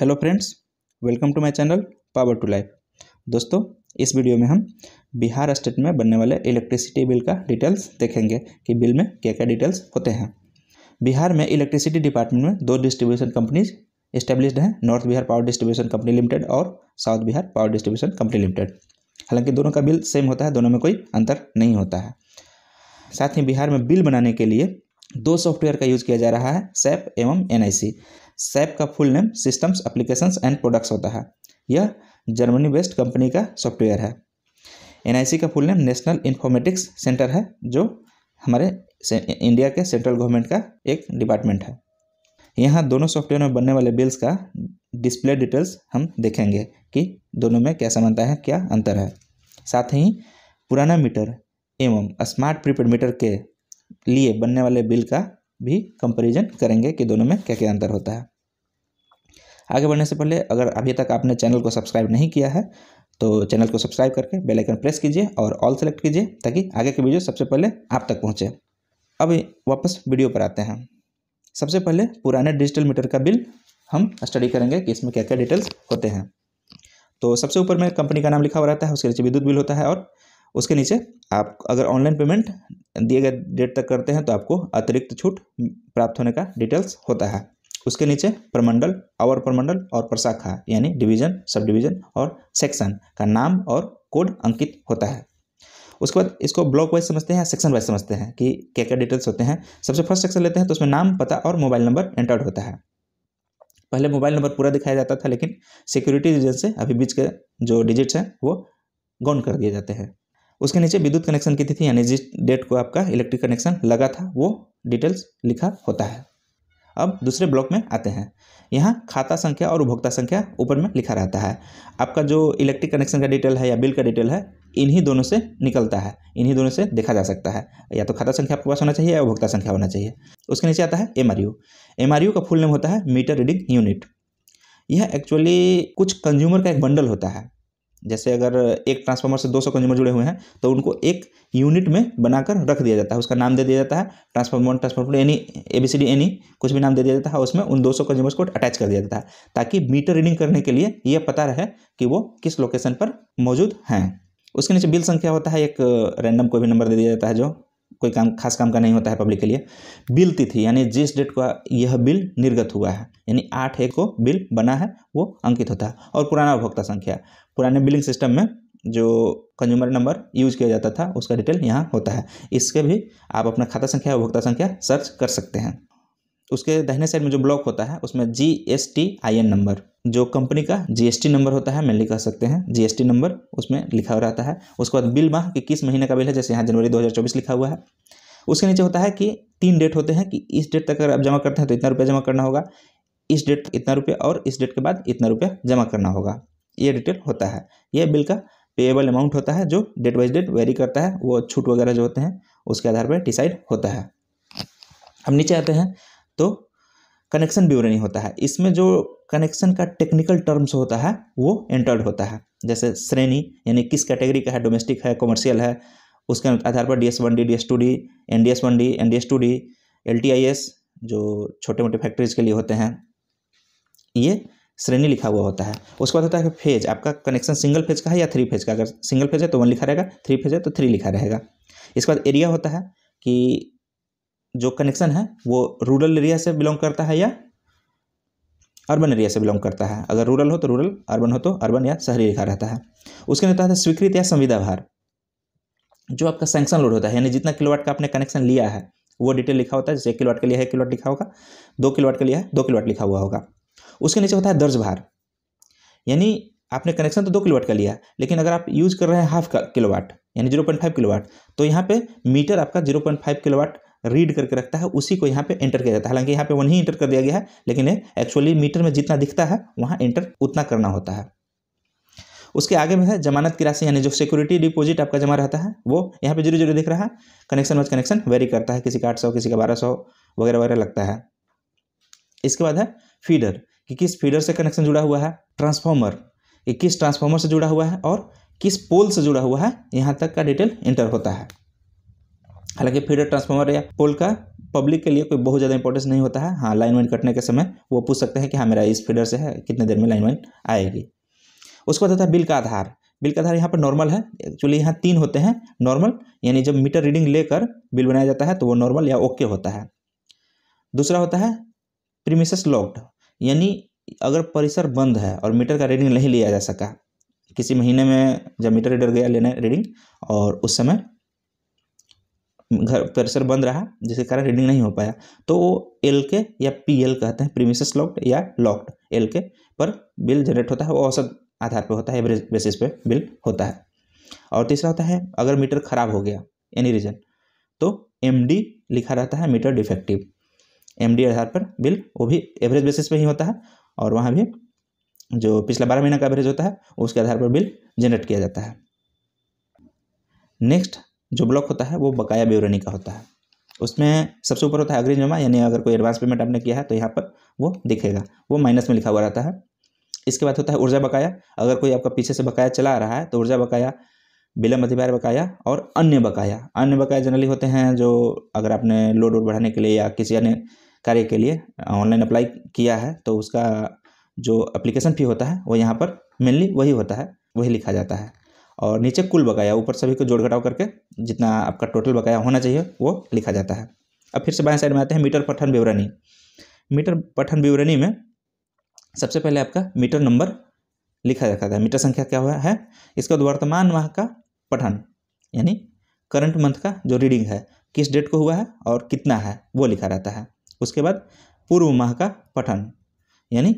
hello friends welcome to my channel power to life दोस्तों इस video में हम बिहार स्टेट में बनने वाले इलेक्ट्रिसिटी बिल का डिटेल्स देखेंगे कि बिल में क्या क्या डिटेल्स होते हैं बिहार में इलेक्ट्रिसिटी डिपार्टमेंट में दो डिस्ट्रीब्यूशन कंपनीज इस्टेब्लिश्ड हैं north Bihar power distribution company limited और south Bihar power distribution company limited हालांकि दोनों का बिल सेम होता है दोनों में कोई अंतर नहीं होता है साथ ही बिहार में बिल बनाने के लिए दो सॉफ्टवेयर का यूज़ किया जा रहा है सैप एवं एन सैप का full name systems applications and products होता है यह जर्मनी बेस्ड कंपनी का सॉफ्टवेयर है एन का full name national informatics centre है जो हमारे इंडिया के सेंट्रल गवर्नमेंट का एक डिपार्टमेंट है यहाँ दोनों सॉफ्टवेयर में बनने वाले बिल्स का डिस्प्ले डिटेल्स हम देखेंगे कि दोनों में क्या समानता है क्या अंतर है साथ ही पुराना मीटर एवं स्मार्ट प्रीपेड मीटर के लिए बनने वाले बिल का भी कंपेरिजन करेंगे कि दोनों में क्या क्या अंतर होता है आगे बढ़ने से पहले अगर अभी तक आपने चैनल को सब्सक्राइब नहीं किया है तो चैनल को सब्सक्राइब करके बेल आइकन प्रेस कीजिए और ऑल सेलेक्ट कीजिए ताकि आगे की वीडियो सबसे पहले आप तक पहुँचे अब वापस वीडियो पर आते हैं सबसे पहले पुराने डिजिटल मीटर का बिल हम स्टडी करेंगे कि इसमें क्या क्या डिटेल्स होते हैं तो सबसे ऊपर में कंपनी का नाम लिखा हुआ रहता है उसके नीचे विद्युत बिल होता है और उसके नीचे आप अगर ऑनलाइन पेमेंट दिए गए डेट तक करते हैं तो आपको अतिरिक्त छूट प्राप्त होने का डिटेल्स होता है उसके नीचे प्रमंडल आवर प्रमंडल और प्रशाखा यानी डिवीजन सब डिवीजन और सेक्शन का नाम और कोड अंकित होता है उसके बाद इसको ब्लॉक वाइज समझते हैं सेक्शन वाइज समझते हैं कि क्या क्या डिटेल्स होते हैं सबसे फर्स्ट सेक्शन लेते हैं तो उसमें नाम पता और मोबाइल नंबर एंटर्ड होता है पहले मोबाइल नंबर पूरा दिखाया जाता था लेकिन सिक्योरिटी रीजन से अभी बीच के जो डिजिट्स हैं वो गौन कर दिए जाते हैं उसके नीचे विद्युत कनेक्शन की तिथि यानी जिस डेट को आपका इलेक्ट्रिक कनेक्शन लगा था वो डिटेल्स लिखा होता है अब दूसरे ब्लॉक में आते हैं यहाँ खाता संख्या और उपभोक्ता संख्या ऊपर में लिखा रहता है आपका जो इलेक्ट्रिक कनेक्शन का डिटेल है या बिल का डिटेल है इन्हीं दोनों से निकलता है इन्हीं दोनों से देखा जा सकता है या तो खाता संख्या आपके पास होना चाहिए या उपभोक्ता संख्या होना चाहिए उसके नीचे आता है एम आर का फुल नेम होता है मीटर रीडिंग यूनिट यह एक्चुअली कुछ कंज्यूमर का एक बंडल होता है जैसे अगर एक ट्रांसफार्मर से 200 कंज्यूमर जुड़े हुए हैं तो उनको एक यूनिट में बनाकर रख दिया जाता है उसका नाम दे दिया जाता है transformer transformer any A B C D any कुछ भी नाम दे दिया जाता है उसमें उन 200 कंज्यूमर्स को अटैच कर दिया जाता है ताकि मीटर रीडिंग करने के लिए यह पता रहे कि वो किस लोकेशन पर मौजूद हैं उसके नीचे बिल संख्या होता है एक रैंडम कोई भी नंबर दे दिया जाता है जो कोई काम खास काम का नहीं होता है पब्लिक के लिए बिल तिथि यानी जिस डेट का यह बिल निर्गत हुआ है यानी आठ एक को बिल बना है वो अंकित होता है और पुराना उपभोक्ता संख्या पुराने बिलिंग सिस्टम में जो कंज्यूमर नंबर यूज किया जाता था उसका डिटेल यहाँ होता है इसके भी आप अपना खाता संख्या उपभोक्ता संख्या सर्च कर सकते हैं उसके दहने साइड में जो ब्लॉक होता है उसमें G S T I N number जो कंपनी का जीएसटी नंबर होता है मैं लिखा सकते हैं जीएसटी नंबर उसमें लिखा हुआ रहता है उसके बाद बिल माह कि किस महीने का बिल है जैसे यहाँ जनवरी 2024 लिखा हुआ है उसके नीचे होता है कि तीन डेट होते हैं कि इस डेट तक अगर आप जमा करते हैं तो इतना रुपया जमा करना होगा इस डेट तक इतना रुपया और इस डेट के बाद इतना रुपया जमा करना होगा ये डिटेल होता है यह बिल का पेएबल अमाउंट होता है जो डेट बाई डेट वेरी करता है वो छूट वगैरह जो होते हैं उसके आधार पर डिसाइड होता है हम नीचे आते हैं तो कनेक्शन ब्यूरो नहीं होता है इसमें जो कनेक्शन का टेक्निकल टर्म्स होता है वो एंटर्ड होता है जैसे श्रेणी यानी किस कैटेगरी का है डोमेस्टिक है कॉमर्शियल है उसके आधार पर D S one D D S two D N D S one D N D S two D L T I S जो छोटे मोटे फैक्ट्रीज के लिए होते हैं ये श्रेणी लिखा हुआ होता है उसके बाद होता है फेज आपका कनेक्शन सिंगल फेज का है या थ्री फेज का अगर सिंगल फेज है तो वन लिखा रहेगा थ्री फेज है तो थ्री लिखा रहेगा इसके बाद एरिया होता है कि जो कनेक्शन है वो रूरल एरिया से बिलोंग करता है या अर्बन एरिया से बिलोंग करता है अगर रूरल हो तो रूरल अर्बन हो तो अर्बन या शहरी रेखा रहता है उसके अंदर है स्वीकृत या संविदा भार जो आपका सैंक्शन लोड होता है यानी जितना किलोवाट का आपने कनेक्शन लिया है वो डिटेल लिखा होता है जैसे एक किलोवाट के लिए है किलोवाट लिखा होगा दो किलोवाट के लिए है दो किलोवाट लिखा हुआ होगा उसके नीचे होता है दर्ज भार यानी आपने कनेक्शन तो दो किलोवाट का लिया लेकिन अगर आप यूज कर रहे हैं हाफ किलोवाट यानी जीरो पॉइंट फाइव किलोवाट तो यहाँ पे मीटर आपका zero point five kilowatt read करके रखता है उसी को यहाँ पे एंटर किया जाता है हालांकि यहाँ पे वन ही एंटर कर दिया गया है लेकिन एक्चुअली मीटर में जितना दिखता है वहाँ एंटर उतना करना होता है उसके आगे में है जमानत की राशि यानी जो सिक्योरिटी डिपॉजिट आपका जमा रहता है वो यहाँ पे जीरो जीरो दिख रहा है कनेक्शन वाज कनेक्शन वेरी करता है किसी का आठ किसी का बारह वगैरह वगैरह लगता है इसके बाद है फीडर कि किस फीडर से कनेक्शन जुड़ा हुआ है ट्रांसफॉर्मर कि किस ट्रांसफॉर्मर से जुड़ा हुआ है और किस पोल से जुड़ा हुआ है यहाँ तक का डिटेल इंटर होता है हालांकि फीडर ट्रांसफार्मर या पोल का पब्लिक के लिए कोई बहुत ज़्यादा इंपॉर्टेंस नहीं होता है हाँ लाइन वाइन कटने के समय वो पूछ सकते हैं कि हाँ मेरा इस फीडर से है कितने देर में लाइन वाइन आएगी उसके बाद होता है बिल का आधार बिल का आधार यहाँ पर नॉर्मल है एक्चुअली यहाँ तीन होते हैं नॉर्मल यानी जब मीटर रीडिंग लेकर बिल बनाया जाता है तो वो नॉर्मल या ओके होता है दूसरा होता है प्रीमिसेस लॉक्ड यानी अगर परिसर बंद है और मीटर का रीडिंग नहीं लिया जा सका किसी महीने में जब मीटर रीडर गया लेने रीडिंग और उस समय घर प्रेशर बंद रहा जिसके कारण रीडिंग नहीं हो पाया तो वो एल के या पी एल कहते हैं प्रीमिसेस लॉक्ड या लॉक्ड एल के पर बिल जनरेट होता है वो औसत आधार पर होता है एवरेज बेसिस पे बिल होता है और तीसरा होता है अगर मीटर खराब हो गया एनी रीजन तो एम लिखा रहता है मीटर डिफेक्टिव एम आधार पर बिल वो भी एवरेज बेसिस पर ही होता है और वहाँ भी जो पिछला बारह महीना का एवरेज होता है उसके आधार पर बिल जनरेट किया जाता है नेक्स्ट जो ब्लॉक होता है वो बकाया विवरणी का होता है उसमें सबसे ऊपर होता है अग्रिम जमा यानी अगर कोई एडवांस पेमेंट आपने किया है तो यहाँ पर वो दिखेगा वो माइनस में लिखा हुआ रहता है इसके बाद होता है ऊर्जा बकाया अगर कोई आपका पीछे से बकाया चला आ रहा है तो ऊर्जा बकाया विलम्ब अधिभार बकाया और अन्य बकाया अन्य बकाया जनरली होते हैं जो अगर आपने लोड वोड बढ़ाने के लिए या किसी अन्य कार्य के लिए ऑनलाइन अप्लाई किया है तो उसका जो अप्लीकेशन फ़ी होता है वो यहाँ पर मेनली वही होता है वही लिखा जाता है और नीचे कुल बकाया ऊपर सभी को जोड़ घटाव करके जितना आपका टोटल बकाया होना चाहिए वो लिखा जाता है अब फिर से बाएं साइड में आते हैं मीटर पठन विवरणी मीटर पठन विवरणी में सबसे पहले आपका मीटर नंबर लिखा जाता है मीटर संख्या क्या हुआ है इसके बाद वर्तमान माह का पठन यानी करंट मंथ का जो रीडिंग है किस डेट को हुआ है और कितना है वो लिखा रहता है उसके बाद पूर्व माह का पठन यानी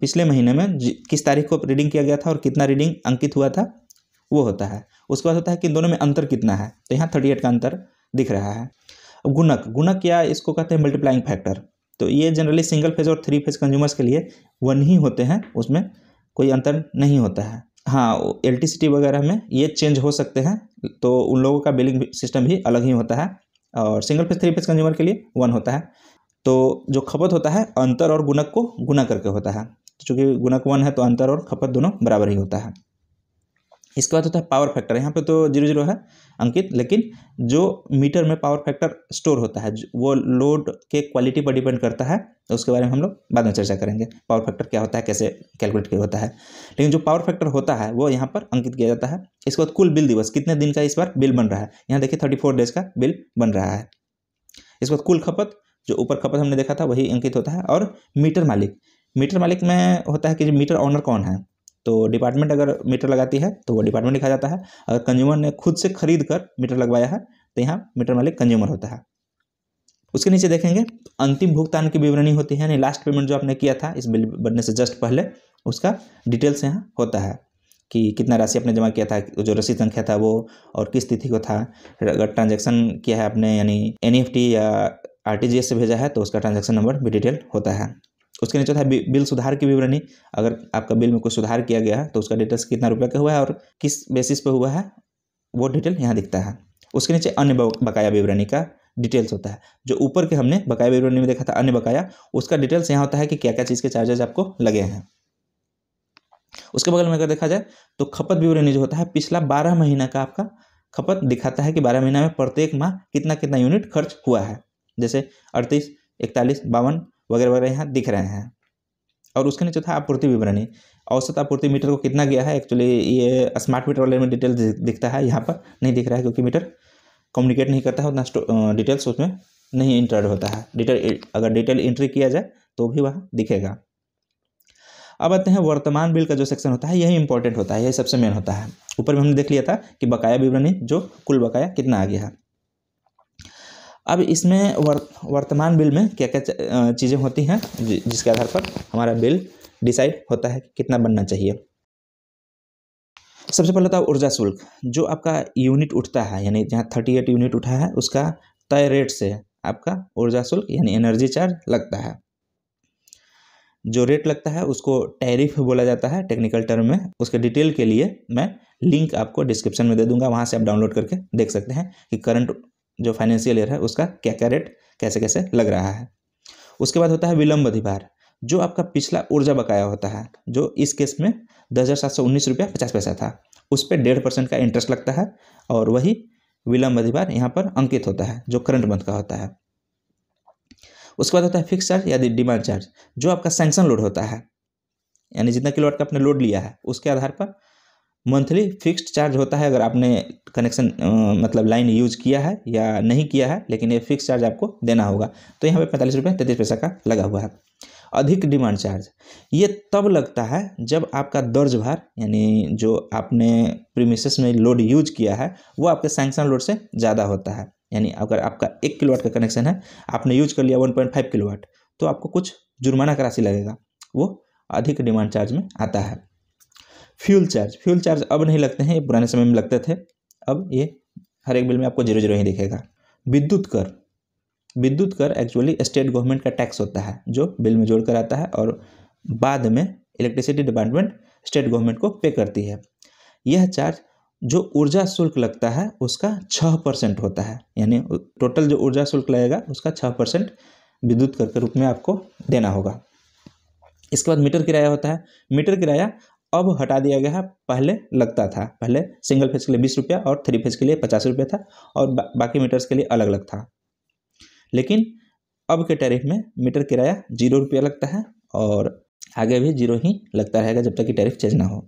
पिछले महीने में किस तारीख को रीडिंग किया गया था और कितना रीडिंग अंकित हुआ था वो होता है उसके बाद होता है कि दोनों में अंतर कितना है तो यहाँ थर्टी एट का अंतर दिख रहा है अब गुणक गुणक क्या इसको कहते हैं मल्टीप्लाइंग फैक्टर तो ये जनरली सिंगल फेज और थ्री फेज कंज्यूमर्स के लिए वन ही होते हैं उसमें कोई अंतर नहीं होता है हाँ एल वगैरह में ये चेंज हो सकते हैं तो उन लोगों का बिलिंग सिस्टम भी अलग ही होता है और single phase three phase consumer के लिए वन होता है तो जो खपत होता है अंतर और गुणक को गुना करके होता है तो चूँकि गुणक वन है तो अंतर और खपत दोनों बराबर ही होता है इसके बाद होता है पावर फैक्टर यहाँ पे तो जीरो जीरो है अंकित लेकिन जो मीटर में पावर फैक्टर स्टोर होता है वो लोड के क्वालिटी पर डिपेंड करता है तो उसके बारे में हम लोग बाद में चर्चा करेंगे पावर फैक्टर क्या होता है कैसे कैलकुलेट किया होता है लेकिन जो पावर फैक्टर होता है वो यहाँ पर अंकित किया जाता है इसके बाद कुल बिल दिवस कितने दिन का इस बार बिल बन रहा है यहाँ देखिए थर्टी फोर डेज का बिल बन रहा है इसके बाद कुल खपत जो ऊपर खपत हमने देखा था वही अंकित होता है और मीटर मालिक मीटर मालिक में होता है कि मीटर ऑनर कौन है तो डिपार्टमेंट अगर मीटर लगाती है तो वो डिपार्टमेंट लिखा जाता है अगर कंज्यूमर ने खुद से खरीद कर मीटर लगवाया है तो यहाँ मीटर मालिक कंज्यूमर होता है उसके नीचे देखेंगे अंतिम भुगतान की विवरणी होती है यानी लास्ट पेमेंट जो आपने किया था इस बिल बनने से जस्ट पहले उसका डिटेल्स यहाँ होता है कि कितना राशि आपने जमा किया था जो रसीद संख्या था वो और किस तिथि को था अगर ट्रांजेक्शन किया है आपने यानी एन e या आर से भेजा है तो उसका ट्रांजेक्शन नंबर भी डिटेल होता है उसके नीचे था बिल सुधार की विवरणी अगर आपका बिल में कोई सुधार किया गया है तो उसका डिटेल्स कितना रुपये का हुआ है और किस बेसिस पर हुआ है वो डिटेल यहाँ दिखता है उसके नीचे अन्य बकाया विवरणी का डिटेल्स होता है जो ऊपर के हमने बकाया विवरणी में देखा था अन्य बकाया उसका डिटेल्स यहाँ होता है कि क्या क्या चीज़ के चार्जेज आपको लगे हैं उसके बगल में अगर देखा जाए तो खपत विवरणी जो होता है पिछला बारह महीना का आपका खपत दिखाता है कि बारह महीना में प्रत्येक माह कितना कितना यूनिट खर्च हुआ है जैसे अड़तीस इकतालीस बावन वगैरह वगैरह यहाँ दिख रहे हैं और उसके नीचे था आपूर्ति विवरणी औसत आपूर्ति मीटर को कितना गया है एक्चुअली ये स्मार्ट मीटर वाले में डिटेल दिखता है यहाँ पर नहीं दिख रहा है क्योंकि मीटर कम्युनिकेट नहीं करता है उतना डिटेल्स उसमें नहीं इंटर्ड होता है डिटेल अगर डिटेल इंट्री किया जाए तो भी वह दिखेगा अब आते हैं वर्तमान बिल का जो सेक्शन होता है यही इंपॉर्टेंट होता है यही सबसे मेन होता है ऊपर में हमने देख लिया था कि बकाया विवरणी जो कुल बकाया कितना आ गया है अब इसमें वर, वर्तमान बिल में क्या क्या चीज़ें होती हैं जिसके आधार पर हमारा बिल डिसाइड होता है कितना बनना चाहिए सबसे पहले तो ऊर्जा शुल्क जो आपका यूनिट उठता है यानी जहाँ थर्टी एट यूनिट उठा है उसका तय रेट से आपका ऊर्जा शुल्क यानी एनर्जी चार्ज लगता है जो रेट लगता है उसको टैरिफ बोला जाता है टेक्निकल टर्म में उसके डिटेल के लिए मैं लिंक आपको डिस्क्रिप्शन में दे दूंगा वहाँ से आप डाउनलोड करके देख सकते हैं कि करंट जो फाइनेंशियल ईयर है उसका क्या क्या रेट कैसे कैसे लग रहा है उसके बाद होता है विलंब अधिभार जो आपका पिछला ऊर्जा बकाया होता है जो इस केस में दस हज़ार सात सौ उन्नीस रुपया पचास पैसा था उस पर डेढ़ परसेंट का इंटरेस्ट लगता है और वही विलंब अधिभार यहाँ पर अंकित होता है जो करंट मंथ का होता है उसके बाद होता है फिक्स चार्ज या डिमांड चार्ज जो आपका सैंक्शन लोड होता है यानी जितना किलोवाट का आपने लोड लिया है उसके आधार पर मंथली फिक्स्ड चार्ज होता है अगर आपने कनेक्शन मतलब लाइन यूज़ किया है या नहीं किया है लेकिन ये फिक्स चार्ज आपको देना होगा तो यहाँ पे पैंतालीस रुपये तैंतीस पैसा का लगा हुआ है अधिक डिमांड चार्ज ये तब लगता है जब आपका दर्ज भार यानी जो आपने प्रीमिस में लोड यूज किया है वो आपके सैंक्शन लोड से ज़्यादा होता है यानी अगर आपका एक किलोवाट का कनेक्शन है आपने यूज कर लिया वन पॉइंट फाइव किलोवाट तो आपको कुछ जुर्माना का राशि लगेगा वो अधिक डिमांड चार्ज में आता है फ्यूल चार्ज फ्यूल चार्ज अब नहीं लगते हैं ये पुराने समय में लगते थे अब ये हर एक बिल में आपको जीरो जीरो ही दिखेगा विद्युत कर विद्युत कर एक्चुअली स्टेट गवर्नमेंट का टैक्स होता है जो बिल में जोड़ कर आता है और बाद में इलेक्ट्रिसिटी डिपार्टमेंट स्टेट गवर्नमेंट को पे करती है यह चार्ज जो ऊर्जा शुल्क लगता है उसका छः परसेंट होता है यानी टोटल जो ऊर्जा शुल्क लगेगा उसका छः परसेंट विद्युत कर के रूप में आपको देना होगा इसके बाद मीटर किराया होता है मीटर किराया अब हटा दिया गया है पहले लगता था पहले सिंगल फेज के लिए बीस रुपया और थ्री फेज के लिए पचास रुपया था और बा, बाकी मीटर्स के लिए अलग अलग था लेकिन अब के टैरिफ में मीटर किराया जीरो रुपया लगता है और आगे भी जीरो ही लगता रहेगा जब तक कि टैरिफ चेंज ना हो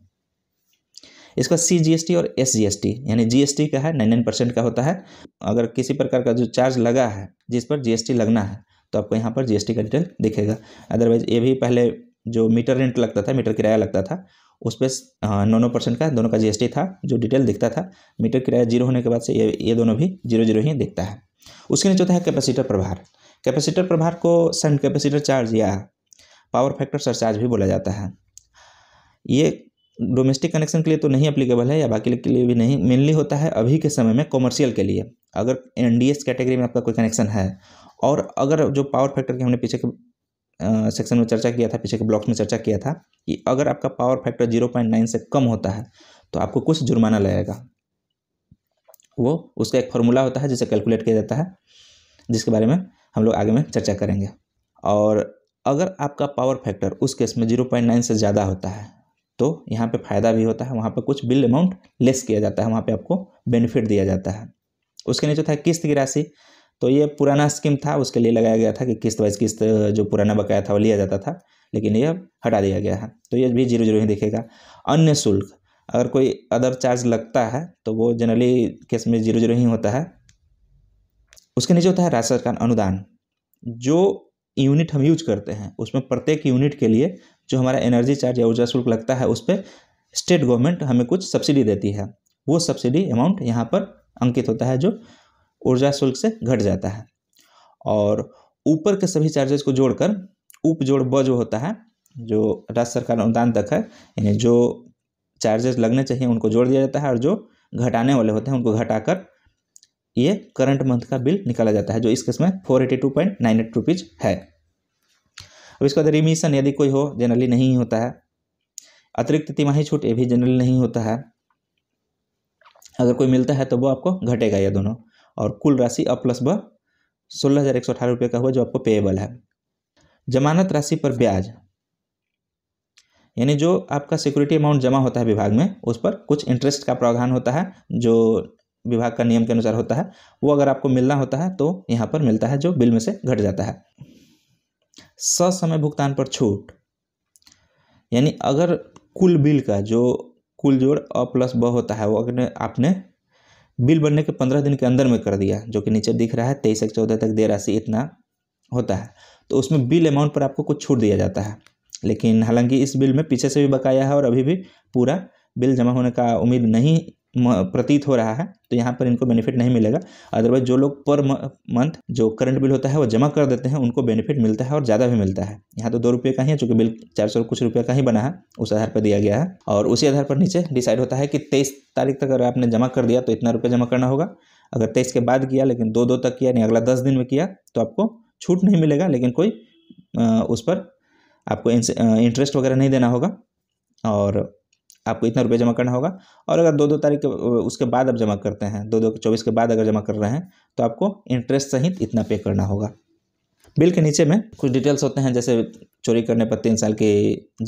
इसका सी जी एस टी और एस जी एस टी यानी जी एस टी का है नाइन नाइन परसेंट का होता है अगर किसी प्रकार का जो चार्ज लगा है जिस पर जी एस टी लगना है तो आपको यहाँ पर जी एस टी का डिटेल दिखेगा अदरवाइज ये भी पहले जो मीटर रेंट लगता था मीटर किराया लगता था उस पर नौ नौ परसेंट का दोनों का जीएसटी था जो डिटेल दिखता था मीटर किराया जीरो होने के बाद से ये ये दोनों भी जीरो जीरो ही दिखता है उसके नीचे होता है कैपेसिटर प्रभार कैपेसिटर प्रभार को सेंट कैपेसिटर चार्ज या पावर फैक्टर सरचार्ज भी बोला जाता है ये डोमेस्टिक कनेक्शन के लिए तो नहीं अप्लीकेबल है या बाकी के लिए भी नहीं मेनली होता है अभी के समय में कॉमर्शियल के लिए अगर एन कैटेगरी में आपका कोई कनेक्शन है और अगर जो पावर फैक्टर के हमने पीछे के सेक्शन में चर्चा किया था पीछे के ब्लॉक्स में चर्चा किया था कि अगर आपका power factor zero point nine से कम होता है तो आपको कुछ जुर्माना लगेगा वो उसका एक फार्मूला होता है जिसे कैलकुलेट किया जाता है जिसके बारे में हम लोग आगे में चर्चा करेंगे और अगर आपका पावर फैक्टर उस केस में जीरो पॉइंट नाइन से ज़्यादा होता है तो यहाँ पे फ़ायदा भी होता है वहाँ पे कुछ बिल अमाउंट लेस किया जाता है वहाँ पे आपको बेनिफिट दिया जाता है उसके नीचे था किस्त की राशि तो ये पुराना स्कीम था उसके लिए लगाया गया था कि किस्त वाइज किस्त जो पुराना बकाया था वो लिया जाता था लेकिन ये हटा दिया गया है तो ये भी जीरो जीरो ही दिखेगा अन्य शुल्क अगर कोई अदर चार्ज लगता है तो वो जनरली केस में जीरो जीरो ही होता है उसके नीचे होता है राज्य सरकार अनुदान जो यूनिट हम यूज करते हैं उसमें प्रत्येक यूनिट के लिए जो हमारा एनर्जी चार्ज या ऊर्जा शुल्क लगता है उस पर स्टेट गवर्नमेंट हमें कुछ सब्सिडी देती है वो सब्सिडी अमाउंट यहाँ पर अंकित होता है जो ऊर्जा शुल्क से घट जाता है और ऊपर के सभी चार्जेस को जोड़कर उप जोड़ ब जो होता है जो राज्य सरकार अनुदान तक है यानी जो चार्जेस लगने चाहिए उनको जोड़ दिया जाता है और जो घटाने वाले होते हैं उनको घटाकर ये करंट मंथ का बिल निकाला जाता है जो इस केस में four eighty two point nine eight rupees है अब इसके बाद रिमिशन यदि कोई हो जनरली नहीं होता है अतिरिक्त तिमाही छूट ये भी जनरली नहीं होता है अगर कोई मिलता है तो वो आपको घटेगा ये दोनों और कुल राशि अ प्लस ब सोलह हज़ार एक सौ अठारह रुपये का हुआ जो आपको पेएबल है जमानत राशि पर ब्याज यानी जो आपका सिक्योरिटी अमाउंट जमा होता है विभाग में उस पर कुछ इंटरेस्ट का प्रावधान होता है जो विभाग का नियम के अनुसार होता है वो अगर आपको मिलना होता है तो यहाँ पर मिलता है जो बिल में से घट जाता है ससमय भुगतान पर छूट यानी अगर कुल बिल का जो कुल जोड़ अ प्लस ब होता है वो अगर आपने बिल बनने के पंद्रह दिन के अंदर में कर दिया जो कि नीचे दिख रहा है तेईस एक चौदह तक दे राशि इतना होता है तो उसमें बिल अमाउंट पर आपको कुछ छूट दिया जाता है लेकिन हालांकि इस बिल में पीछे से भी बकाया है और अभी भी पूरा बिल जमा होने का उम्मीद नहीं प्रतीत हो रहा है तो यहाँ पर इनको बेनिफिट नहीं मिलेगा अदरवाइज जो लोग पर मंथ जो करंट बिल होता है वो जमा कर देते हैं उनको बेनिफिट मिलता है और ज़्यादा भी मिलता है यहाँ तो दो रुपये का ही है चूँकि बिल चार सौ कुछ रुपये का ही बना है उस आधार पर दिया गया है और उसी आधार पर नीचे डिसाइड होता है कि तेईस तारीख तक अगर आपने जमा कर दिया तो इतना रुपये जमा करना होगा अगर तेईस के बाद किया लेकिन दो दो तक किया यानी अगला दस दिन में किया तो आपको छूट नहीं मिलेगा लेकिन कोई उस पर आपको इंटरेस्ट वगैरह नहीं देना होगा और आपको इतना रुपये जमा करना होगा और अगर दो दो तारीख के उसके बाद आप जमा करते हैं दो दो चौबीस के बाद अगर जमा कर रहे हैं तो आपको इंटरेस्ट सहित इतना पे करना होगा बिल के नीचे में कुछ डिटेल्स होते हैं जैसे चोरी करने पर तीन साल की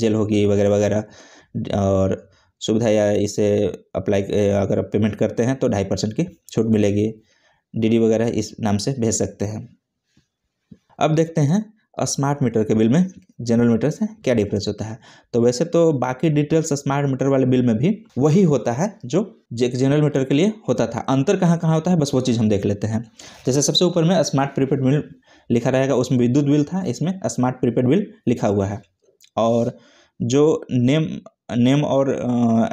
जेल होगी वगैरह वगैरह और सुविधा या इसे अप्लाई अगर आप पेमेंट करते हैं तो ढाई परसेंट की छूट मिलेगी डीडी वगैरह इस नाम से भेज सकते हैं अब देखते हैं स्मार्ट मीटर के बिल में जनरल मीटर से क्या डिफरेंस होता है तो वैसे तो बाकी डिटेल्स स्मार्ट मीटर वाले बिल में भी वही होता है जो जनरल मीटर के लिए होता था अंतर कहाँ कहाँ होता है बस वो चीज़ हम देख लेते हैं जैसे सबसे ऊपर में स्मार्ट प्रीपेड बिल लिखा रहेगा उसमें विद्युत बिल था इसमें स्मार्ट प्रीपेड बिल लिखा हुआ है और जो नेम नेम और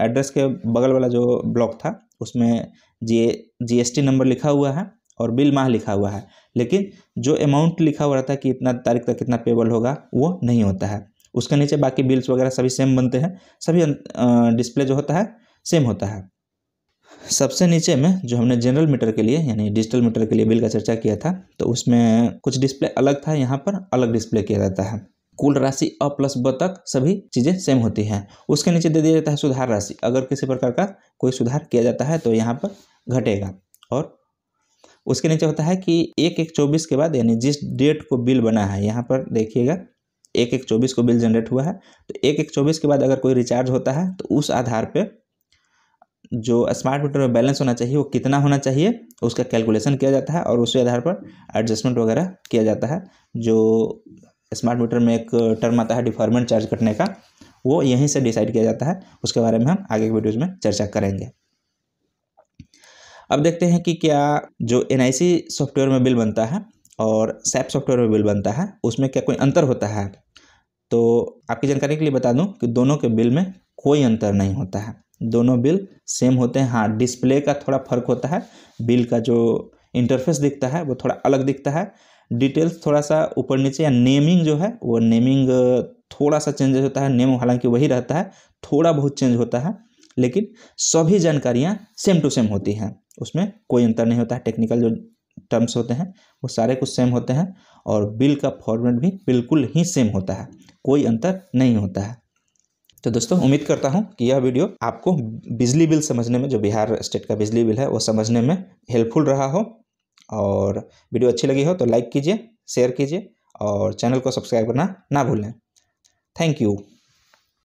एड्रेस के बगल वाला जो ब्लॉक था उसमें जी जीएसटी नंबर लिखा हुआ है और बिल माह लिखा हुआ है लेकिन जो अमाउंट लिखा हुआ रहता है कि इतना तारीख तक कितना पेबल होगा वो नहीं होता है उसके नीचे बाकी बिल्स वगैरह सभी सेम बनते हैं सभी डिस्प्ले अं, जो होता है सेम होता है सबसे नीचे में जो हमने जनरल मीटर के लिए यानी डिजिटल मीटर के लिए बिल का चर्चा किया था तो उसमें कुछ डिस्प्ले अलग था यहाँ पर अलग डिस्प्ले किया जाता है कुल राशि अ प्लस ब तक सभी चीज़ें सेम होती हैं उसके नीचे दे दिया जाता है सुधार राशि अगर किसी प्रकार का कोई सुधार किया जाता है तो यहाँ पर घटेगा और उसके नीचे होता है कि एक एक चौबीस के बाद यानी जिस डेट को बिल बना है यहाँ पर देखिएगा एक एक चौबीस को बिल जनरेट हुआ है तो एक एक चौबीस के बाद अगर कोई रिचार्ज होता है तो उस आधार पर जो स्मार्ट मीटर में बैलेंस होना चाहिए वो कितना होना चाहिए उसका कैलकुलेशन किया जाता है और उसके आधार पर एडजस्टमेंट वगैरह किया जाता है जो स्मार्ट मीटर में एक टर्म आता है डिफॉर्मेंट चार्ज कटने का वो यहीं से डिसाइड किया जाता है उसके बारे में हम आगे के वीडियोज़ में चर्चा करेंगे अब देखते हैं कि क्या जो एन सॉफ्टवेयर में बिल बनता है और सैप सॉफ्टवेयर में बिल बनता है उसमें क्या कोई अंतर होता है तो आपकी जानकारी के लिए बता दूं कि दोनों के बिल में कोई अंतर नहीं होता है दोनों बिल सेम होते हैं हाँ डिस्प्ले का थोड़ा फर्क होता है बिल का जो इंटरफेस दिखता है वो थोड़ा अलग दिखता है डिटेल्स थोड़ा सा ऊपर नीचे या नेमिंग जो है वो नेमिंग थोड़ा सा चेंजेस होता है नेम हालांकि वही रहता है थोड़ा बहुत चेंज होता है लेकिन सभी जानकारियाँ सेम टू सेम होती हैं उसमें कोई अंतर नहीं होता है टेक्निकल जो टर्म्स होते हैं वो सारे कुछ सेम होते हैं और बिल का फॉर्मेट भी बिल्कुल ही सेम होता है कोई अंतर नहीं होता है तो दोस्तों उम्मीद करता हूँ कि यह वीडियो आपको बिजली बिल समझने में जो बिहार स्टेट का बिजली बिल है वो समझने में हेल्पफुल रहा हो और वीडियो अच्छी लगी हो तो लाइक कीजिए शेयर कीजिए और चैनल को सब्सक्राइब करना ना भूलें थैंक यू